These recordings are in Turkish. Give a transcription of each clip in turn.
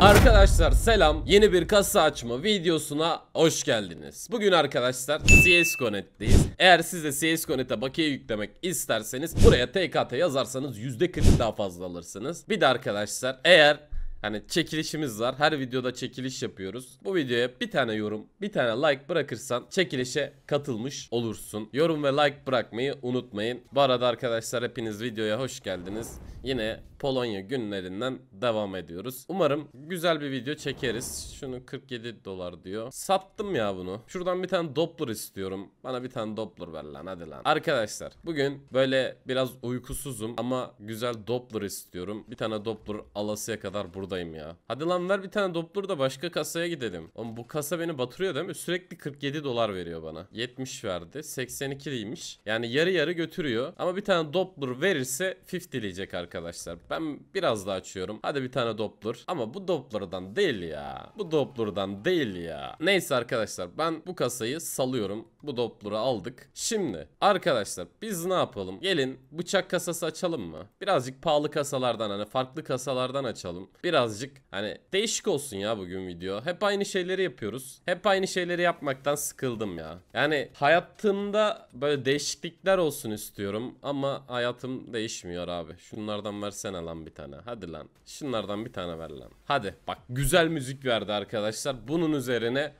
Arkadaşlar selam yeni bir kasa açma videosuna hoş geldiniz. Bugün arkadaşlar CSConnect'teyiz. Eğer siz de CSConnect'e bakiye yüklemek isterseniz buraya TKT yazarsanız %40 daha fazla alırsınız. Bir de arkadaşlar eğer Hani çekilişimiz var. Her videoda çekiliş yapıyoruz. Bu videoya bir tane yorum, bir tane like bırakırsan çekilişe katılmış olursun. Yorum ve like bırakmayı unutmayın. Bu arada arkadaşlar hepiniz videoya hoş geldiniz. Yine Polonya günlerinden devam ediyoruz. Umarım güzel bir video çekeriz. Şunu 47 dolar diyor. Sattım ya bunu. Şuradan bir tane Doppler istiyorum. Bana bir tane Doppler ver lan hadi lan. Arkadaşlar bugün böyle biraz uykusuzum ama güzel Doppler istiyorum. Bir tane Doppler alasıya kadar burada buradayım ya. Hadi lan ver bir tane doplur da başka kasaya gidelim. Oğlum bu kasa beni batırıyor değil mi? Sürekli 47 dolar veriyor bana. 70 verdi. 82 82'liymiş. Yani yarı yarı götürüyor. Ama bir tane doplur verirse 50'leyecek arkadaşlar. Ben biraz daha açıyorum. Hadi bir tane doplur. Ama bu Doppler'dan değil ya. Bu Doppler'dan değil ya. Neyse arkadaşlar ben bu kasayı salıyorum. Bu Doppler'ı aldık. Şimdi arkadaşlar biz ne yapalım? Gelin bıçak kasası açalım mı? Birazcık pahalı kasalardan hani farklı kasalardan açalım. Biraz birazcık hani değişik olsun ya bugün video. Hep aynı şeyleri yapıyoruz. Hep aynı şeyleri yapmaktan sıkıldım ya. Yani hayatımda böyle değişiklikler olsun istiyorum ama hayatım değişmiyor abi. Şunlardan versene lan bir tane. Hadi lan. Şunlardan bir tane ver lan. Hadi. Bak güzel müzik verdi arkadaşlar. Bunun üzerine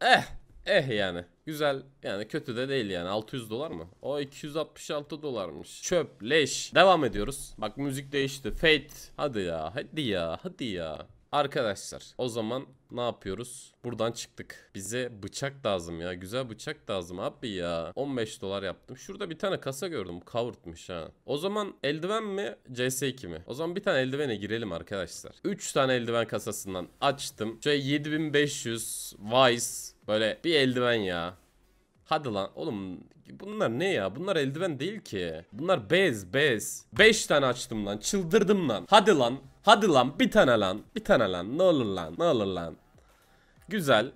eh Eh yani. Güzel yani kötü de değil yani 600 dolar mı? O 266 dolarmış. Çöp, leş. Devam ediyoruz. Bak müzik değişti. Fate. Hadi ya, hadi ya, hadi ya. Arkadaşlar o zaman ne yapıyoruz? Buradan çıktık. Bize bıçak lazım ya. Güzel bıçak lazım abi ya. 15 dolar yaptım. Şurada bir tane kasa gördüm. kavurtmuş ha. O zaman eldiven mi? CS2 mi? O zaman bir tane eldivene girelim arkadaşlar. 3 tane eldiven kasasından açtım. Şöyle 7500 Vice Böyle bir eldiven ya. Hadi lan oğlum bunlar ne ya bunlar eldiven değil ki Bunlar bez bez 5 tane açtım lan çıldırdım lan Hadi lan hadi lan bir tane lan Bir tane lan ne olur lan ne olur lan Güzel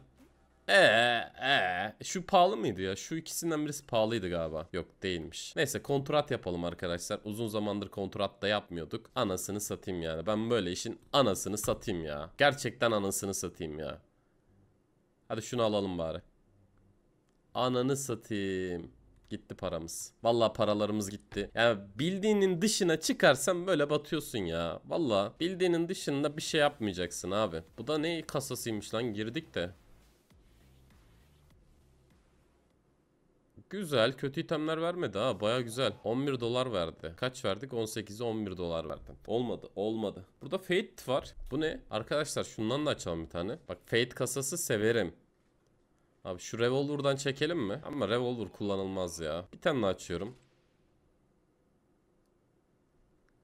Eee ee. E, şu pahalı mıydı ya? Şu ikisinden birisi pahalıydı galiba. Yok değilmiş. Neyse kontrat yapalım arkadaşlar. Uzun zamandır kontrat da yapmıyorduk. Anasını satayım yani. Ben böyle işin anasını satayım ya. Gerçekten anasını satayım ya. Hadi şunu alalım bari. Ananı satayım. Gitti paramız. Valla paralarımız gitti. Yani bildiğinin dışına çıkarsan böyle batıyorsun ya. Valla bildiğinin dışında bir şey yapmayacaksın abi. Bu da ne kasasıymış lan girdik de. Güzel. Kötü itemler vermedi ha. Baya güzel. 11 dolar verdi. Kaç verdik? 18'e 11 dolar verdim. Olmadı. Olmadı. Burada Fate var. Bu ne? Arkadaşlar şundan da açalım bir tane. Bak Fate kasası severim. Abi şu revolver'dan çekelim mi? Ama revolver kullanılmaz ya. Bir tane açıyorum.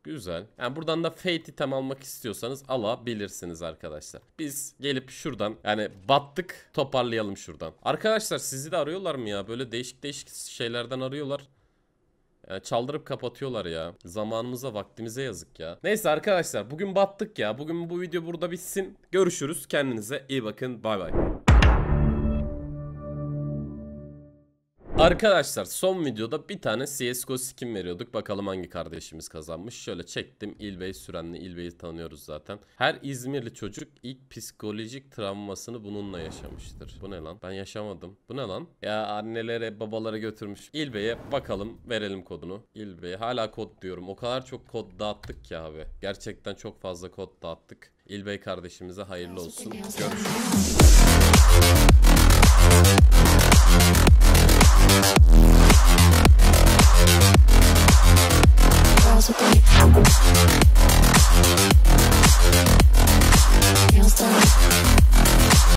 Güzel. Yani buradan da Fate item almak istiyorsanız alabilirsiniz arkadaşlar. Biz gelip şuradan yani battık toparlayalım şuradan. Arkadaşlar sizi de arıyorlar mı ya? Böyle değişik değişik şeylerden arıyorlar. Yani çaldırıp kapatıyorlar ya. Zamanımıza vaktimize yazık ya. Neyse arkadaşlar bugün battık ya. Bugün bu video burada bitsin. Görüşürüz. Kendinize iyi bakın. Bay bay. Arkadaşlar son videoda bir tane CSGO skin veriyorduk. Bakalım hangi kardeşimiz kazanmış. Şöyle çektim. İlbey Sürenli. İlbey'i tanıyoruz zaten. Her İzmirli çocuk ilk psikolojik travmasını bununla yaşamıştır. Bu ne lan? Ben yaşamadım. Bu ne lan? Ya annelere babalara götürmüş. İlbey'e bakalım. Verelim kodunu. İlbey hala kod diyorum. O kadar çok kod dağıttık ki abi. Gerçekten çok fazla kod dağıttık. İlbey kardeşimize hayırlı olsun. Görüşürüz. house with me.